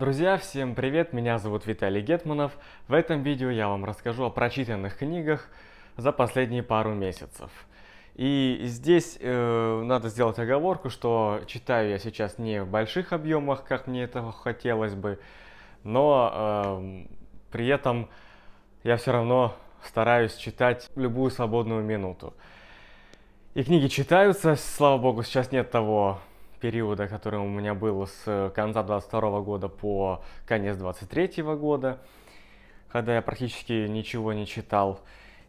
Друзья, всем привет! Меня зовут Виталий Гетманов. В этом видео я вам расскажу о прочитанных книгах за последние пару месяцев. И здесь э, надо сделать оговорку, что читаю я сейчас не в больших объемах, как мне этого хотелось бы, но э, при этом я все равно стараюсь читать любую свободную минуту. И книги читаются, слава богу, сейчас нет того периода, который у меня был с э, конца 22 года по конец 23 года, когда я практически ничего не читал.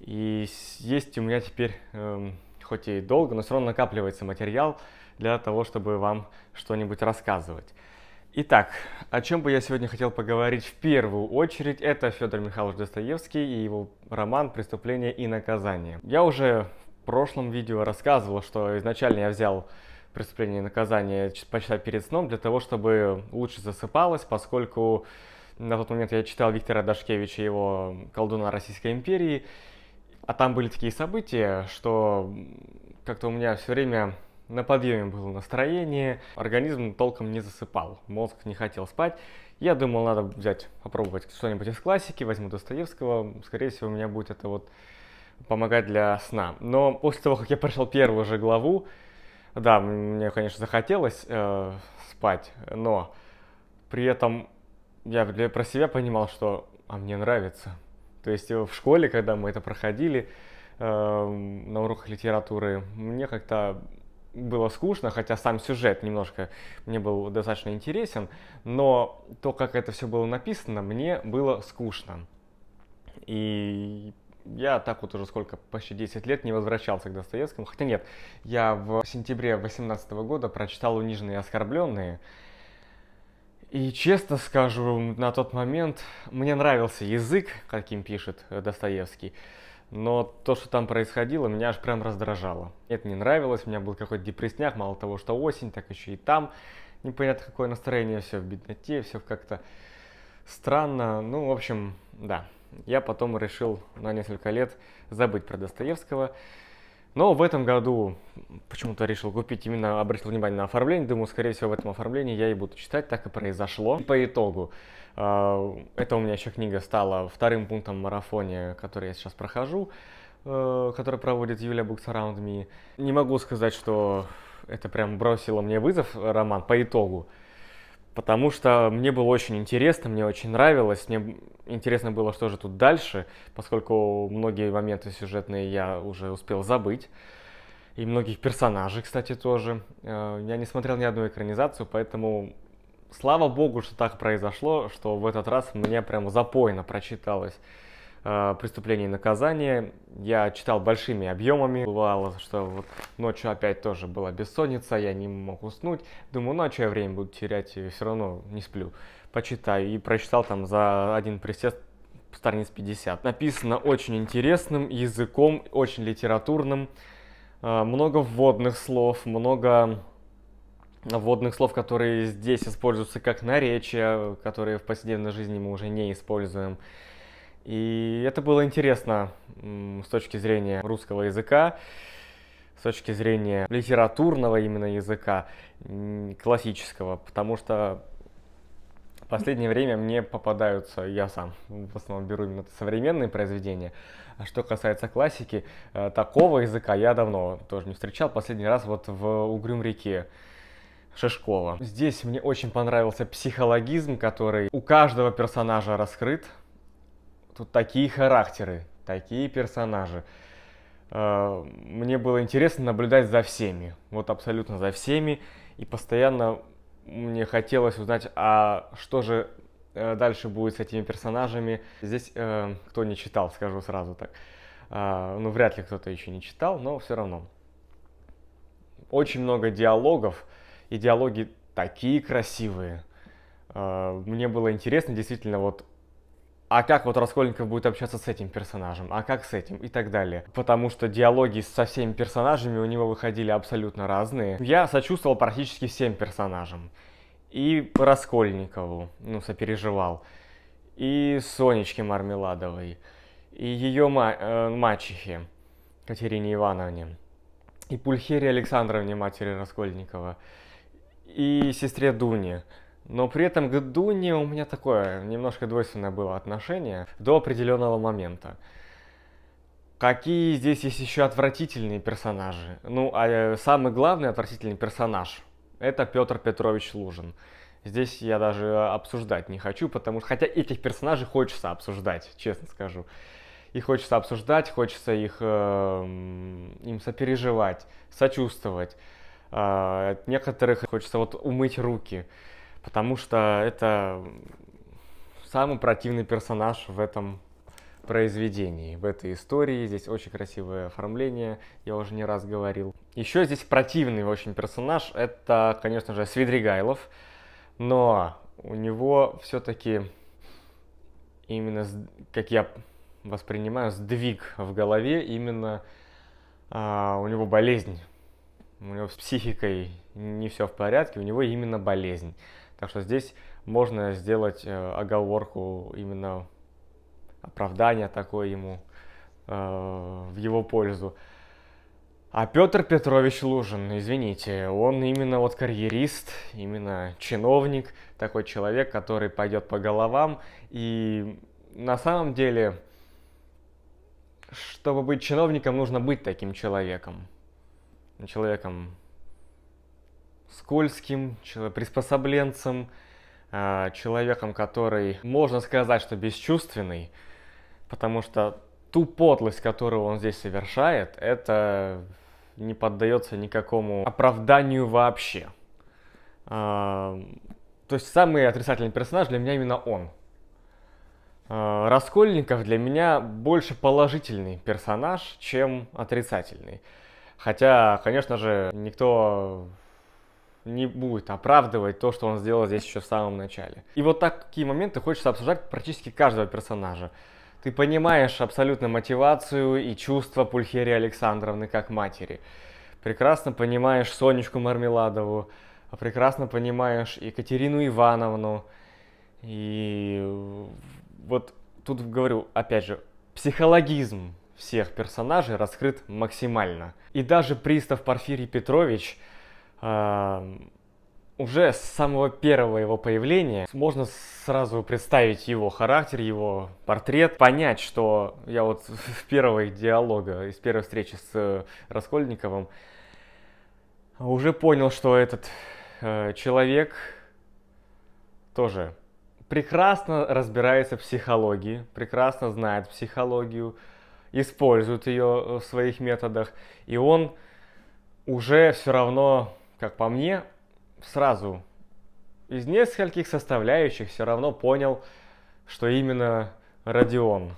И есть у меня теперь, эм, хоть и долго, но все равно накапливается материал для того, чтобы вам что-нибудь рассказывать. Итак, о чем бы я сегодня хотел поговорить в первую очередь, это Федор Михайлович Достоевский и его роман «Преступление и наказание». Я уже в прошлом видео рассказывал, что изначально я взял преступление и наказание почитать перед сном для того, чтобы лучше засыпалось, поскольку на тот момент я читал Виктора Дашкевича его «Колдуна Российской империи», а там были такие события, что как-то у меня все время на подъеме было настроение, организм толком не засыпал, мозг не хотел спать. Я думал, надо взять, попробовать что-нибудь из классики, возьму Достоевского, скорее всего, у меня будет это вот помогать для сна. Но после того, как я прочел первую же главу, да, мне, конечно, захотелось э, спать, но при этом я для, про себя понимал, что а мне нравится. То есть э, в школе, когда мы это проходили э, на уроках литературы, мне как-то было скучно, хотя сам сюжет немножко мне был достаточно интересен, но то, как это все было написано, мне было скучно. И я так вот уже сколько, почти 10 лет не возвращался к Достоевскому. Хотя нет, я в сентябре 2018 года прочитал «Униженные и оскорбленные». И честно скажу, на тот момент мне нравился язык, каким пишет э, Достоевский. Но то, что там происходило, меня аж прям раздражало. Это не нравилось, у меня был какой-то депрессняк, мало того, что осень, так еще и там. Непонятно, какое настроение, все в бедноте, все как-то странно. Ну, в общем, да я потом решил на несколько лет забыть про Достоевского. Но в этом году почему-то решил купить, именно обратил внимание на оформление. Думаю, скорее всего, в этом оформлении я и буду читать. Так и произошло. И по итогу, э, это у меня еще книга стала вторым пунктом марафоне, который я сейчас прохожу, э, который проводит Юлия Books Around Me. Не могу сказать, что это прям бросило мне вызов, роман, по итогу потому что мне было очень интересно, мне очень нравилось, мне интересно было, что же тут дальше, поскольку многие моменты сюжетные я уже успел забыть. И многих персонажей, кстати, тоже. Э, я не смотрел ни одну экранизацию, поэтому слава богу, что так произошло, что в этот раз мне прям запойно прочиталось Э, преступление и наказание. Я читал большими объемами. Бывало, что вот ночью опять тоже была бессонница, я не мог уснуть. Думаю, ну а что я время буду терять, и все равно не сплю. Почитаю. И прочитал там за один присест страниц 50. Написано очень интересным языком, очень литературным. Э, много вводных слов, много вводных слов, которые здесь используются как наречия, которые в повседневной жизни мы уже не используем. И это было интересно с точки зрения русского языка, с точки зрения литературного именно языка, классического, потому что в последнее время мне попадаются, я сам в основном беру именно современные произведения. А что касается классики, э, такого языка я давно тоже не встречал. Последний раз вот в «Угрюм-реке» Шишкова. Здесь мне очень понравился психологизм, который у каждого персонажа раскрыт, тут такие характеры, такие персонажи. Э, мне было интересно наблюдать за всеми, вот абсолютно за всеми, и постоянно мне хотелось узнать, а что же э, дальше будет с этими персонажами. Здесь э, кто не читал, скажу сразу так. ну, вряд ли кто-то еще не читал, но все равно. Очень много диалогов, и диалоги такие красивые. мне было интересно, действительно, вот а как вот Раскольников будет общаться с этим персонажем, а как с этим и так далее. Потому что диалоги со всеми персонажами у него выходили абсолютно разные. Я сочувствовал практически всем персонажам. И Раскольникову, ну, сопереживал. И Сонечке Мармеладовой. И ее ма- э, мачехе Катерине Ивановне. И Пульхере Александровне, матери Раскольникова. И сестре Дуне. Но при этом к Дуне у меня такое немножко двойственное было отношение до определенного момента. Какие здесь есть еще отвратительные персонажи? Ну, а э, самый главный отвратительный персонаж – это Петр Петрович Лужин. Здесь я даже э, обсуждать не хочу, потому что хотя этих персонажей хочется обсуждать, честно скажу. И хочется обсуждать, хочется их э, им сопереживать, сочувствовать. Э, от некоторых хочется вот умыть руки потому что это самый противный персонаж в этом произведении, в этой истории. Здесь очень красивое оформление, я уже не раз говорил. Еще здесь противный очень персонаж, это, конечно же, Свидригайлов, но у него все-таки именно, как я воспринимаю, сдвиг в голове, именно а, у него болезнь, у него с психикой не все в порядке, у него именно болезнь. Так что здесь можно сделать э, оговорку именно оправдание такое ему э, в его пользу. А Петр Петрович Лужин, извините, он именно вот карьерист, именно чиновник, такой человек, который пойдет по головам. И на самом деле, чтобы быть чиновником, нужно быть таким человеком. Человеком скользким приспособленцем, а, человеком, который, можно сказать, что бесчувственный, потому что ту подлость, которую он здесь совершает, это не поддается никакому оправданию вообще. А, то есть самый отрицательный персонаж для меня именно он. А, Раскольников для меня больше положительный персонаж, чем отрицательный. Хотя, конечно же, никто не будет оправдывать то, что он сделал здесь еще в самом начале. И вот такие моменты хочется обсуждать практически каждого персонажа. Ты понимаешь абсолютно мотивацию и чувства Пульхерии Александровны как матери. Прекрасно понимаешь Сонечку Мармеладову, прекрасно понимаешь Екатерину Ивановну. И вот тут говорю, опять же, психологизм всех персонажей раскрыт максимально. И даже пристав Порфирий Петрович – уже с самого первого его появления можно сразу представить его характер, его портрет, понять, что я вот с первого их диалога, из первой встречи с э, Раскольниковым, уже понял, что этот э, человек тоже прекрасно разбирается в психологии, прекрасно знает психологию, использует ее в своих методах, и он уже все равно как по мне, сразу из нескольких составляющих все равно понял, что именно Родион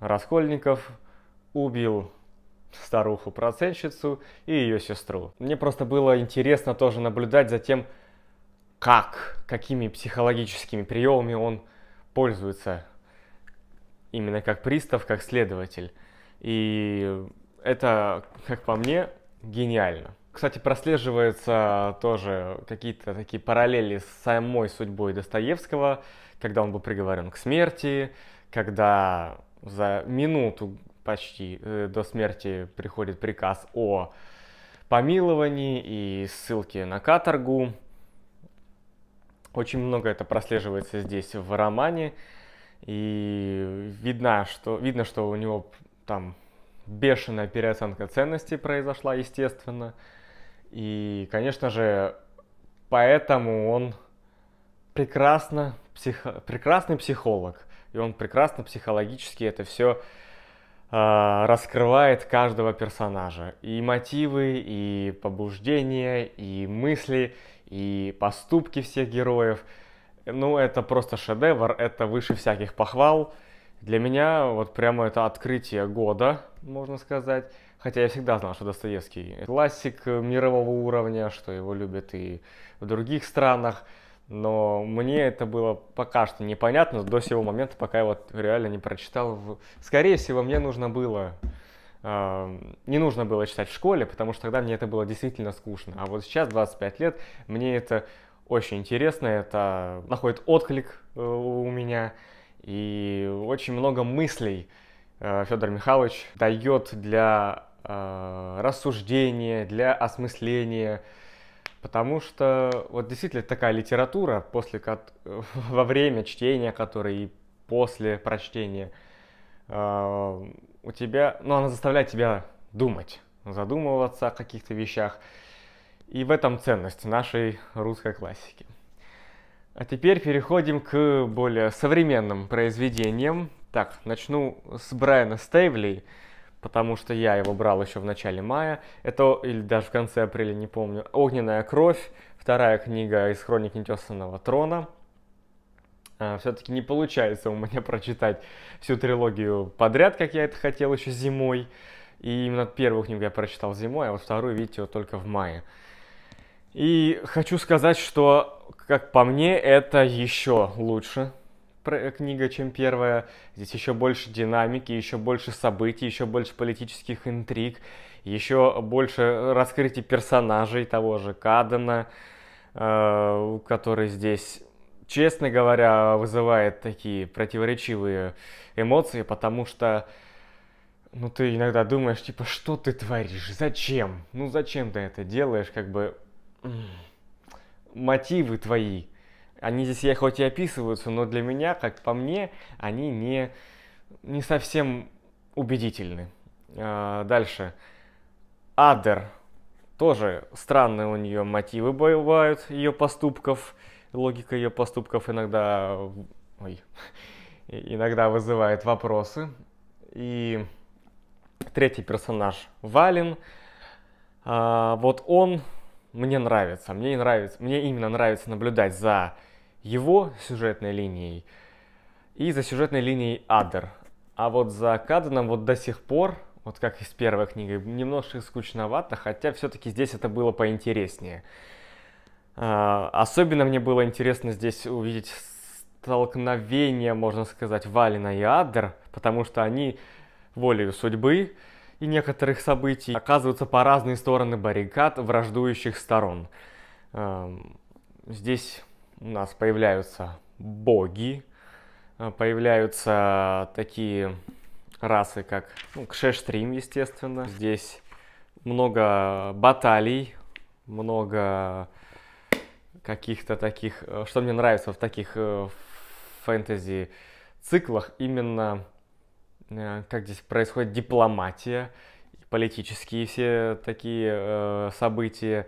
Раскольников убил старуху-проценщицу и ее сестру. Мне просто было интересно тоже наблюдать за тем, как, какими психологическими приемами он пользуется, именно как пристав, как следователь. И это, как по мне, гениально кстати, прослеживаются тоже какие-то такие параллели с самой судьбой Достоевского, когда он был приговорен к смерти, когда за минуту почти э, до смерти приходит приказ о помиловании и ссылке на каторгу. Очень много это прослеживается здесь в романе, и видно, что, видно, что у него там бешеная переоценка ценностей произошла, естественно. И, конечно же, поэтому он прекрасно психо... прекрасный психолог. И он прекрасно психологически это все э, а, раскрывает каждого персонажа. И мотивы, и побуждения, и мысли, и поступки всех героев. Ну, это просто шедевр, это выше всяких похвал. Для меня вот прямо это открытие года, можно сказать. Хотя я всегда знал, что Достоевский классик э, мирового уровня, что его любят и в других странах. Но мне это было пока что непонятно до сего момента, пока я вот реально не прочитал. Скорее всего, мне нужно было эм, не нужно было читать в школе, потому что тогда мне это было действительно скучно. А вот сейчас, 25 лет, мне это очень интересно, это находит отклик э, у меня. И очень много мыслей э, Федор Михайлович дает для э, рассуждения, для осмысления, потому что вот действительно такая литература после, во время чтения которой и после прочтения э, у тебя, ну она заставляет тебя думать, задумываться о каких-то вещах. И в этом ценность нашей русской классики. А теперь переходим к более современным произведениям. Так, начну с Брайана Стейвли, потому что я его брал еще в начале мая. Это, или даже в конце апреля, не помню. «Огненная кровь», вторая книга из «Хроник нетесанного трона». А, Все-таки не получается у меня прочитать всю трилогию подряд, как я это хотел еще зимой. И именно первую книгу я прочитал зимой, а вот вторую, видите, вот только в мае. И хочу сказать, что, как по мне, это еще лучше э, книга, чем первая. Здесь еще больше динамики, еще больше событий, еще больше политических интриг, еще больше раскрытий персонажей того же Кадена, э, который здесь, честно говоря, вызывает такие противоречивые эмоции, потому что ну, ты иногда думаешь, типа, что ты творишь, зачем? Ну, зачем ты это делаешь, как бы, мотивы твои. Они здесь, я хоть и описываются, но для меня, как по мне, они не, не совсем убедительны. А, дальше. Адер. Тоже странные у нее мотивы бывают, ее поступков. Логика ее поступков иногда... Ой. Иногда вызывает вопросы. И третий персонаж Вален. А, вот он мне нравится. Мне нравится, мне именно нравится наблюдать за его сюжетной линией и за сюжетной линией Адер. А вот за Каданом вот до сих пор, вот как из первой книги немножко скучновато, хотя все-таки здесь это было поинтереснее. А, особенно мне было интересно здесь увидеть столкновение, можно сказать, Валина и Адер, потому что они волею судьбы и некоторых событий оказываются по разные стороны баррикад враждующих сторон. Эм, здесь у нас появляются боги, э, появляются такие расы, как ну, Кшештрим, естественно. Здесь много баталий, много каких-то таких, э, что мне нравится в таких э, фэнтези циклах, именно Э, как здесь происходит дипломатия, политические все такие э, события,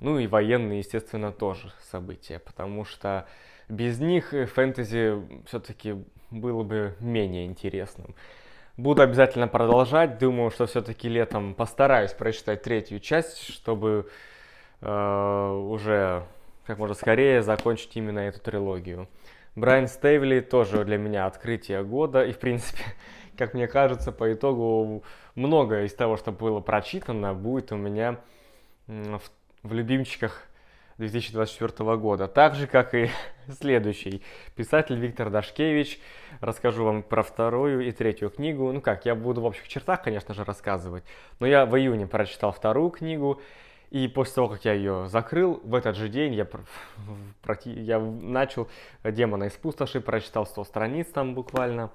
ну и военные, естественно, тоже события, потому что без них э, фэнтези все-таки было бы менее интересным. Буду обязательно продолжать, думаю, что все-таки летом постараюсь прочитать третью часть, чтобы э, уже как можно скорее закончить именно эту трилогию. Брайан Стейвли тоже для меня открытие года, и в принципе как мне кажется, по итогу многое из того, что было прочитано, будет у меня в, в любимчиках 2024 года. Так же, как и следующий писатель Виктор Дашкевич. Расскажу вам про вторую и третью книгу. Ну как, я буду в общих чертах, конечно же, рассказывать. Но я в июне прочитал вторую книгу. И после того, как я ее закрыл, в этот же день я, я начал «Демона из пустоши», прочитал 100 страниц там буквально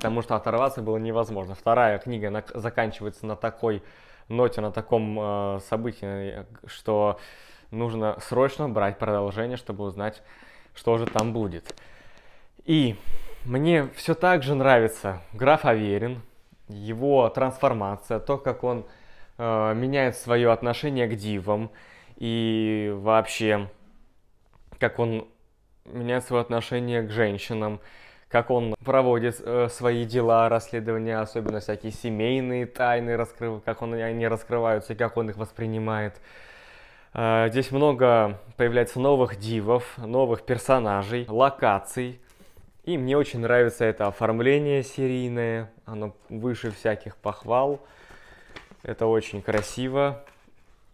потому что оторваться было невозможно. Вторая книга на, заканчивается на такой ноте, на таком э, событии, что нужно срочно брать продолжение, чтобы узнать, что же там будет. И мне все так же нравится граф Аверин, его трансформация, то, как он э, меняет свое отношение к дивам и вообще, как он меняет свое отношение к женщинам как он проводит э, свои дела, расследования, особенно всякие семейные тайны, раскрыв... как он, они раскрываются как он их воспринимает. Э, здесь много появляется новых дивов, новых персонажей, локаций. И мне очень нравится это оформление серийное, оно выше всяких похвал. Это очень красиво.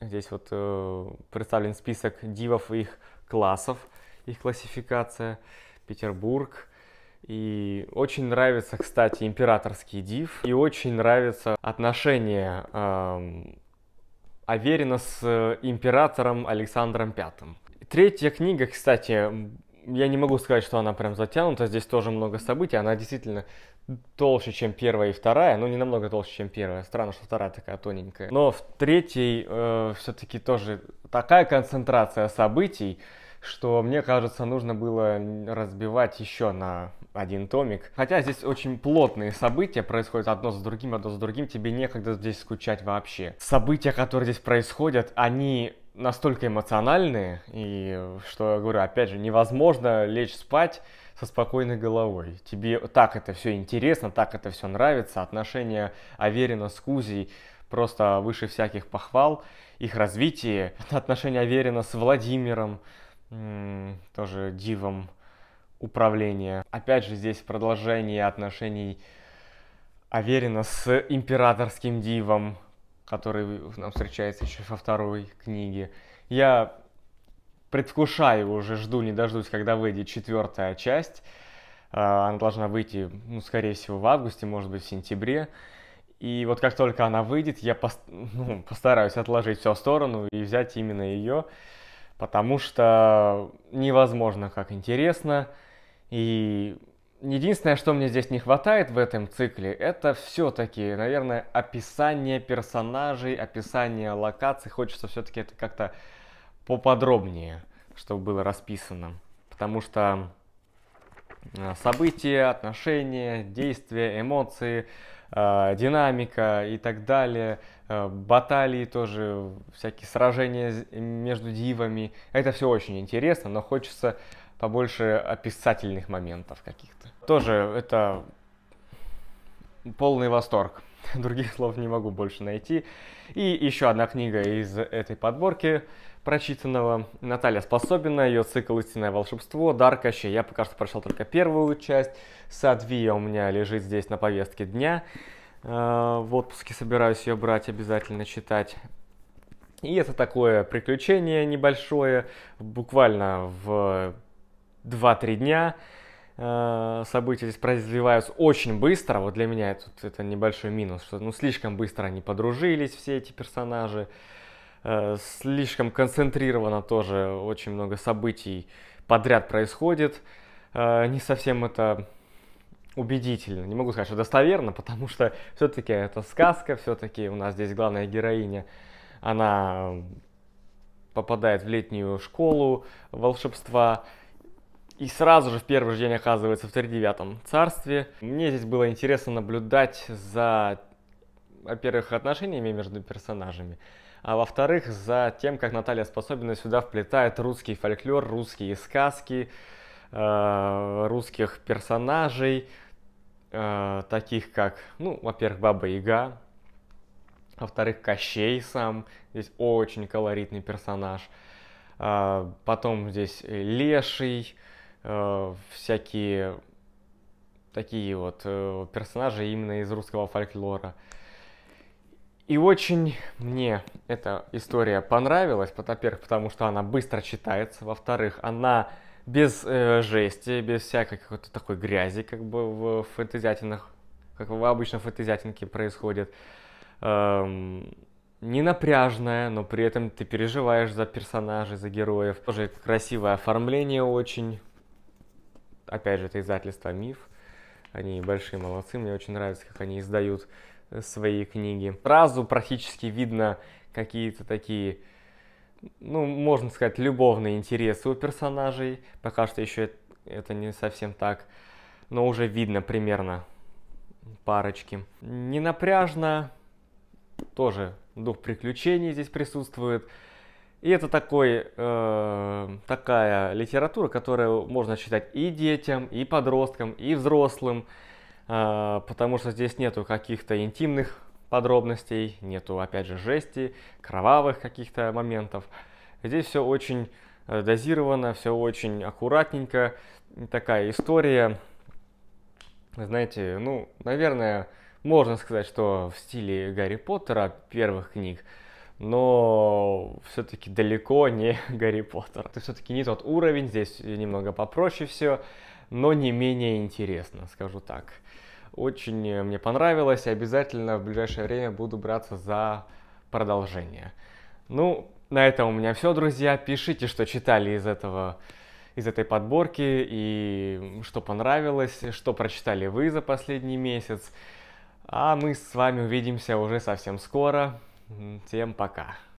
Здесь вот э, представлен список дивов и их классов, их классификация. Петербург, и очень нравится, кстати, императорский див. И очень нравится отношение эм, Аверина с э, императором Александром Пятым. Третья книга, кстати, я не могу сказать, что она прям затянута, здесь тоже много событий, она действительно толще, чем первая и вторая, но ну, не намного толще, чем первая. Странно, что вторая такая тоненькая. Но в третьей э, все-таки тоже такая концентрация событий, что мне кажется, нужно было разбивать еще на один томик. Хотя здесь очень плотные события происходят одно за другим, одно за другим, тебе некогда здесь скучать вообще. События, которые здесь происходят, они настолько эмоциональные, и что я говорю, опять же, невозможно лечь спать со спокойной головой. Тебе так это все интересно, так это все нравится, отношения Аверина с Кузей просто выше всяких похвал, их развитие, отношения Аверина с Владимиром, тоже дивом управления. Опять же, здесь продолжение отношений Аверина с императорским дивом, который нам встречается еще во второй книге. Я предвкушаю уже, жду, не дождусь, когда выйдет четвертая часть. А, она должна выйти, ну, скорее всего, в августе, может быть, в сентябре. И вот как только она выйдет, я пост- ну, постараюсь отложить все в сторону и взять именно ее, потому что невозможно, как интересно. И единственное, что мне здесь не хватает в этом цикле, это все-таки, наверное, описание персонажей, описание локаций. Хочется все-таки это как-то поподробнее, чтобы было расписано. Потому что э, события, отношения, действия, эмоции, э, динамика и так далее, э, баталии тоже, всякие сражения между дивами. Это все очень интересно, но хочется побольше описательных моментов каких-то. Тоже это полный восторг. Других слов не могу больше найти. И еще одна книга из этой подборки прочитанного. Наталья Способина, ее цикл «Истинное волшебство», Даркаще Я пока что прочел только первую часть. «Садвия» у меня лежит здесь на повестке дня. Э, в отпуске собираюсь ее брать, обязательно читать. И это такое приключение небольшое, буквально в 2-3 дня. Э, события здесь развиваются очень быстро. Вот для меня тут это небольшой минус, что ну, слишком быстро они подружились, все эти персонажи. Э, слишком концентрировано тоже очень много событий подряд происходит. Э, не совсем это убедительно. Не могу сказать, что достоверно, потому что все-таки это сказка, все-таки у нас здесь главная героиня, она попадает в летнюю школу волшебства, и сразу же в первый же день оказывается в тридевятом царстве. Мне здесь было интересно наблюдать за, во-первых, отношениями между персонажами, а во-вторых, за тем, как Наталья способна сюда вплетает русский фольклор, русские сказки, э, русских персонажей, э, таких как, ну, во-первых, Баба Яга, во-вторых, Кощей сам, здесь очень колоритный персонаж, э, потом здесь Леший, Э, всякие такие вот э, персонажи именно из русского фольклора. И очень мне эта история понравилась, во-первых, потому что она быстро читается, во-вторых, она без э, жести, без всякой какой-то такой грязи, как бы в фэнтезиатинах, как в обычно фэнтезиатинке происходит. Эм, не напряжная, но при этом ты переживаешь за персонажей, за героев. Тоже красивое оформление очень, опять же, это издательство «Миф». Они большие молодцы, мне очень нравится, как они издают э, свои книги. Сразу практически видно какие-то такие, ну, можно сказать, любовные интересы у персонажей. Пока что еще это не совсем так, но уже видно примерно парочки. Не напряжно, тоже дух приключений здесь присутствует. И это такой, э, такая литература, которую можно читать и детям, и подросткам, и взрослым, э, потому что здесь нету каких-то интимных подробностей, нету, опять же, жести, кровавых каких-то моментов. Здесь все очень э, дозировано, все очень аккуратненько. Такая история, знаете, ну, наверное, можно сказать, что в стиле Гарри Поттера первых книг – но все-таки далеко не Гарри Поттер. Это все-таки не тот уровень, здесь немного попроще все, но не менее интересно, скажу так. Очень мне понравилось, и обязательно в ближайшее время буду браться за продолжение. Ну, на этом у меня все, друзья. Пишите, что читали из этого из этой подборки и что понравилось, что прочитали вы за последний месяц. А мы с вами увидимся уже совсем скоро. Всем пока.